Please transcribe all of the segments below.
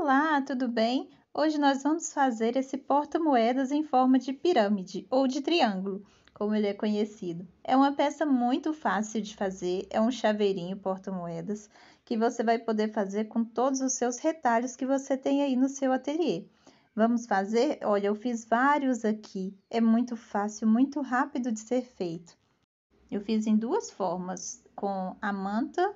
Olá, tudo bem? Hoje nós vamos fazer esse porta-moedas em forma de pirâmide ou de triângulo, como ele é conhecido. É uma peça muito fácil de fazer, é um chaveirinho porta-moedas que você vai poder fazer com todos os seus retalhos que você tem aí no seu ateliê. Vamos fazer? Olha, eu fiz vários aqui, é muito fácil, muito rápido de ser feito. Eu fiz em duas formas, com a manta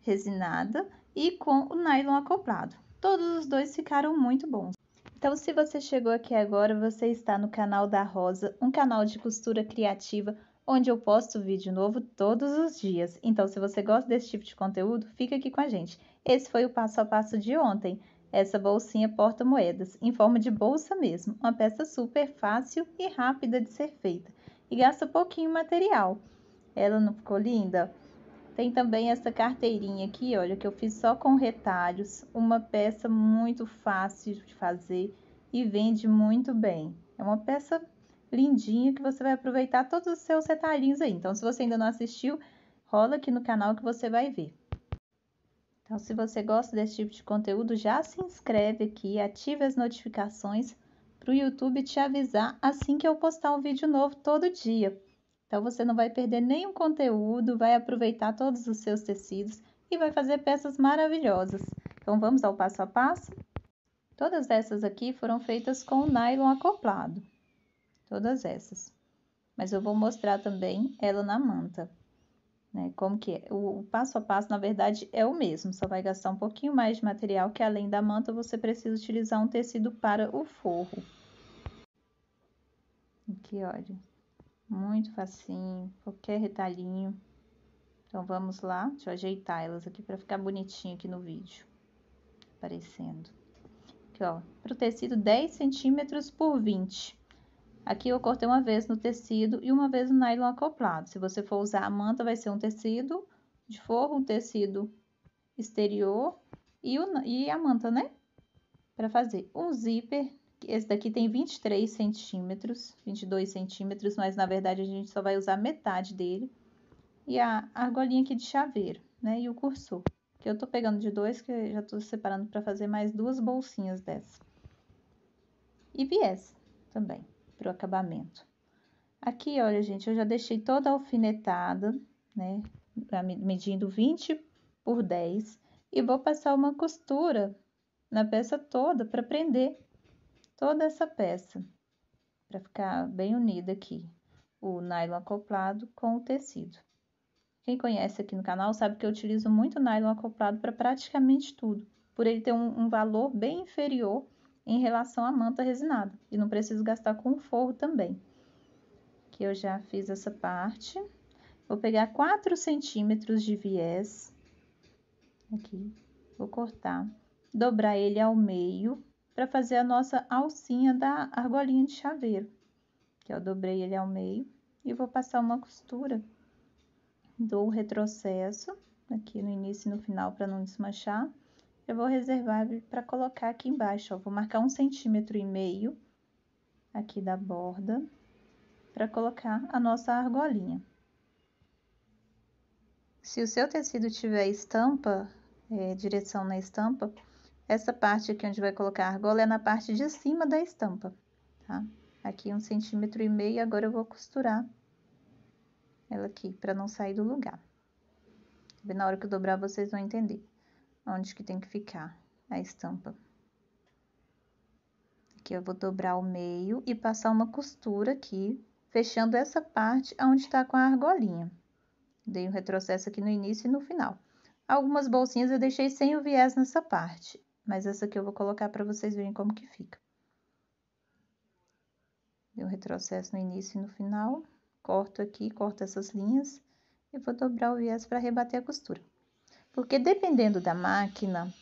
resinada e com o nylon acoplado. Todos os dois ficaram muito bons. Então, se você chegou aqui agora, você está no canal da Rosa, um canal de costura criativa, onde eu posto vídeo novo todos os dias. Então, se você gosta desse tipo de conteúdo, fica aqui com a gente. Esse foi o passo a passo de ontem. Essa bolsinha porta-moedas, em forma de bolsa mesmo, uma peça super fácil e rápida de ser feita. E gasta pouquinho material. Ela não ficou linda? Tem também essa carteirinha aqui, olha, que eu fiz só com retalhos, uma peça muito fácil de fazer e vende muito bem. É uma peça lindinha que você vai aproveitar todos os seus retalhinhos aí. Então, se você ainda não assistiu, rola aqui no canal que você vai ver. Então, se você gosta desse tipo de conteúdo, já se inscreve aqui, e ative as notificações para o YouTube te avisar assim que eu postar um vídeo novo todo dia. Então você não vai perder nenhum conteúdo, vai aproveitar todos os seus tecidos e vai fazer peças maravilhosas. Então vamos ao passo a passo? Todas essas aqui foram feitas com nylon acoplado. Todas essas. Mas eu vou mostrar também ela na manta. Né? Como que é? O passo a passo, na verdade, é o mesmo, só vai gastar um pouquinho mais de material, que além da manta você precisa utilizar um tecido para o forro. Aqui, olha muito facinho, qualquer retalhinho. Então, vamos lá, deixa eu ajeitar elas aqui para ficar bonitinho aqui no vídeo, aparecendo. Aqui, ó, pro tecido 10 centímetros por 20. Aqui eu cortei uma vez no tecido e uma vez no nylon acoplado. Se você for usar a manta, vai ser um tecido de forro, um tecido exterior e, o, e a manta, né? Para fazer um zíper esse daqui tem 23 centímetros, 22 centímetros, mas na verdade a gente só vai usar metade dele. E a argolinha aqui de chaveiro, né? E o cursor. Que eu tô pegando de dois, que já tô separando para fazer mais duas bolsinhas dessa. E viés também, pro acabamento. Aqui, olha, gente, eu já deixei toda alfinetada, né? Medindo 20 por 10. E vou passar uma costura na peça toda para prender toda essa peça para ficar bem unida aqui, o nylon acoplado com o tecido. Quem conhece aqui no canal sabe que eu utilizo muito nylon acoplado para praticamente tudo, por ele ter um, um, valor bem inferior em relação à manta resinada. E não preciso gastar com forro também. Que eu já fiz essa parte. Vou pegar 4 centímetros de viés, aqui, vou cortar, dobrar ele ao meio, para fazer a nossa alcinha da argolinha de chaveiro. Que eu dobrei ele ao meio e vou passar uma costura. Dou o retrocesso aqui no início e no final para não desmanchar. Eu vou reservar para colocar aqui embaixo, ó. Vou marcar um centímetro e meio aqui da borda para colocar a nossa argolinha. Se o seu tecido tiver estampa, é, direção na estampa, essa parte aqui onde vai colocar a argola é na parte de cima da estampa, tá? Aqui um centímetro e meio, agora eu vou costurar ela aqui, pra não sair do lugar. Na hora que eu dobrar, vocês vão entender onde que tem que ficar a estampa. Aqui eu vou dobrar o meio e passar uma costura aqui, fechando essa parte onde tá com a argolinha. Dei um retrocesso aqui no início e no final. Algumas bolsinhas eu deixei sem o viés nessa parte. Mas essa aqui eu vou colocar para vocês verem como que fica. Deu retrocesso no início e no final. Corto aqui, corto essas linhas e vou dobrar o viés para rebater a costura. Porque dependendo da máquina,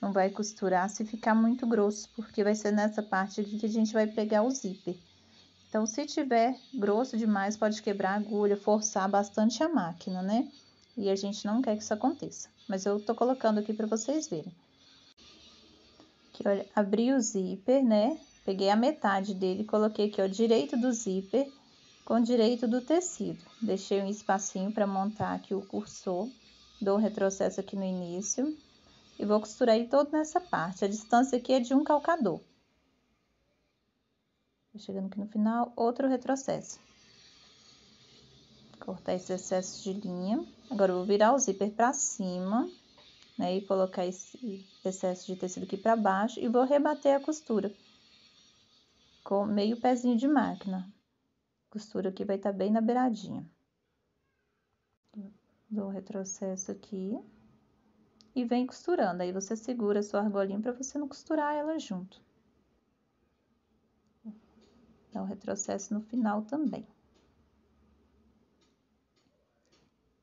não vai costurar se ficar muito grosso, porque vai ser nessa parte aqui que a gente vai pegar o zíper. Então, se tiver grosso demais, pode quebrar a agulha, forçar bastante a máquina, né? E a gente não quer que isso aconteça. Mas eu tô colocando aqui para vocês verem aqui, olha, abri o zíper, né? Peguei a metade dele, coloquei aqui, ó, direito do zíper com direito do tecido. Deixei um espacinho para montar aqui o cursor, dou um retrocesso aqui no início e vou costurar ele todo nessa parte. A distância aqui é de um calcador. Chegando aqui no final, outro retrocesso. Cortar esse excesso de linha. Agora, eu vou virar o zíper para cima né? E colocar esse excesso de tecido aqui para baixo e vou rebater a costura com meio pezinho de máquina. A costura aqui vai estar tá bem na beiradinha. Dou um retrocesso aqui e vem costurando. Aí você segura a sua argolinha para você não costurar ela junto. Dá um retrocesso no final também.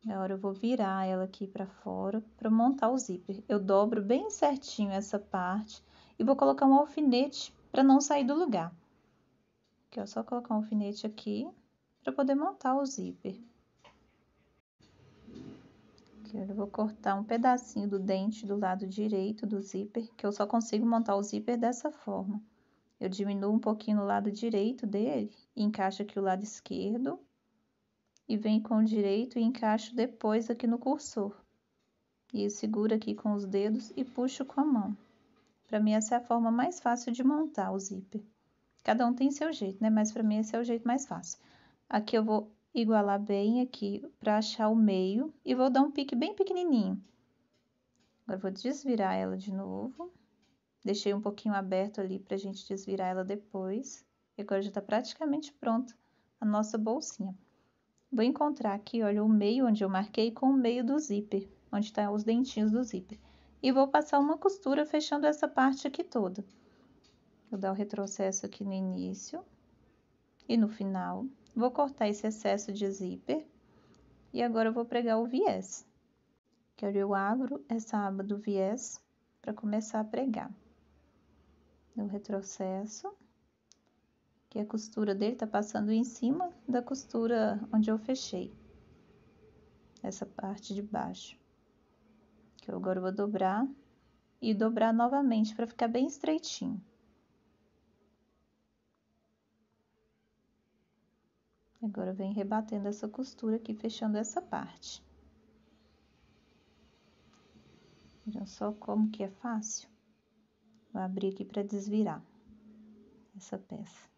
Agora é eu vou virar ela aqui para fora para montar o zíper. Eu dobro bem certinho essa parte e vou colocar um alfinete para não sair do lugar. Aqui, ó, é só colocar um alfinete aqui para poder montar o zíper. Aqui, eu vou cortar um pedacinho do dente do lado direito do zíper, que eu só consigo montar o zíper dessa forma. Eu diminuo um pouquinho no lado direito dele e encaixo aqui o lado esquerdo e venho com o direito e encaixo depois aqui no cursor. E seguro aqui com os dedos e puxo com a mão. Para mim essa é a forma mais fácil de montar o zíper. Cada um tem seu jeito, né? Mas para mim esse é o jeito mais fácil. Aqui eu vou igualar bem aqui para achar o meio e vou dar um pique bem pequenininho. Agora vou desvirar ela de novo. Deixei um pouquinho aberto ali para a gente desvirar ela depois. E agora já está praticamente pronta a nossa bolsinha. Vou encontrar aqui, olha, o meio onde eu marquei com o meio do zíper, onde estão tá os dentinhos do zíper. E vou passar uma costura fechando essa parte aqui toda. Vou dar o retrocesso aqui no início e no final. Vou cortar esse excesso de zíper e agora eu vou pregar o viés. Que é eu abro essa aba do viés para começar a pregar. Dou retrocesso que a costura dele tá passando em cima da costura onde eu fechei. Essa parte de baixo. Que eu agora vou dobrar e dobrar novamente para ficar bem estreitinho. Agora vem rebatendo essa costura aqui, fechando essa parte. Vejam só como que é fácil. Vou abrir aqui para desvirar essa peça.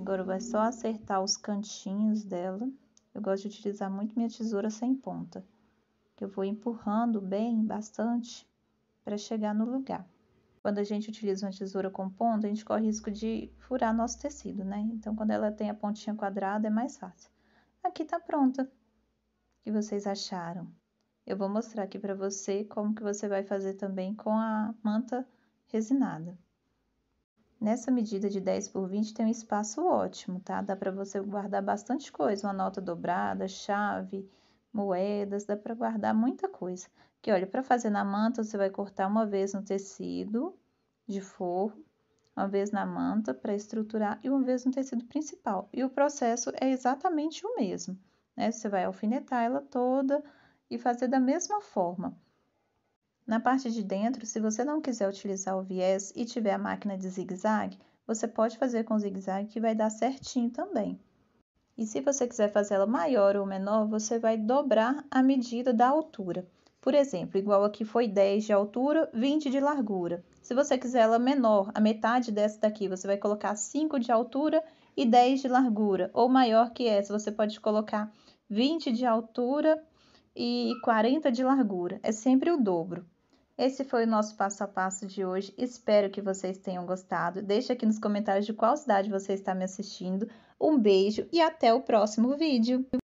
Agora vai só acertar os cantinhos dela. Eu gosto de utilizar muito minha tesoura sem ponta, que eu vou empurrando bem, bastante, para chegar no lugar. Quando a gente utiliza uma tesoura com ponta, a gente corre risco de furar nosso tecido, né? Então, quando ela tem a pontinha quadrada, é mais fácil. Aqui tá pronta. O que vocês acharam? Eu vou mostrar aqui para você como que você vai fazer também com a manta resinada. Nessa medida de 10 por 20 tem um espaço ótimo, tá? Dá para você guardar bastante coisa, uma nota dobrada, chave, moedas, dá para guardar muita coisa. Que olha, para fazer na manta, você vai cortar uma vez no tecido de forro, uma vez na manta para estruturar e uma vez no tecido principal. E o processo é exatamente o mesmo, né? Você vai alfinetar ela toda e fazer da mesma forma. Na parte de dentro, se você não quiser utilizar o viés e tiver a máquina de zigue-zague, você pode fazer com zigue-zague que vai dar certinho também. E se você quiser fazer ela maior ou menor, você vai dobrar a medida da altura. Por exemplo, igual aqui foi 10 de altura, 20 de largura. Se você quiser ela menor, a metade dessa daqui, você vai colocar 5 de altura e 10 de largura. Ou maior que essa, você pode colocar 20 de altura e 40 de largura. É sempre o dobro. Esse foi o nosso passo a passo de hoje. Espero que vocês tenham gostado. Deixe aqui nos comentários de qual cidade você está me assistindo. Um beijo e até o próximo vídeo.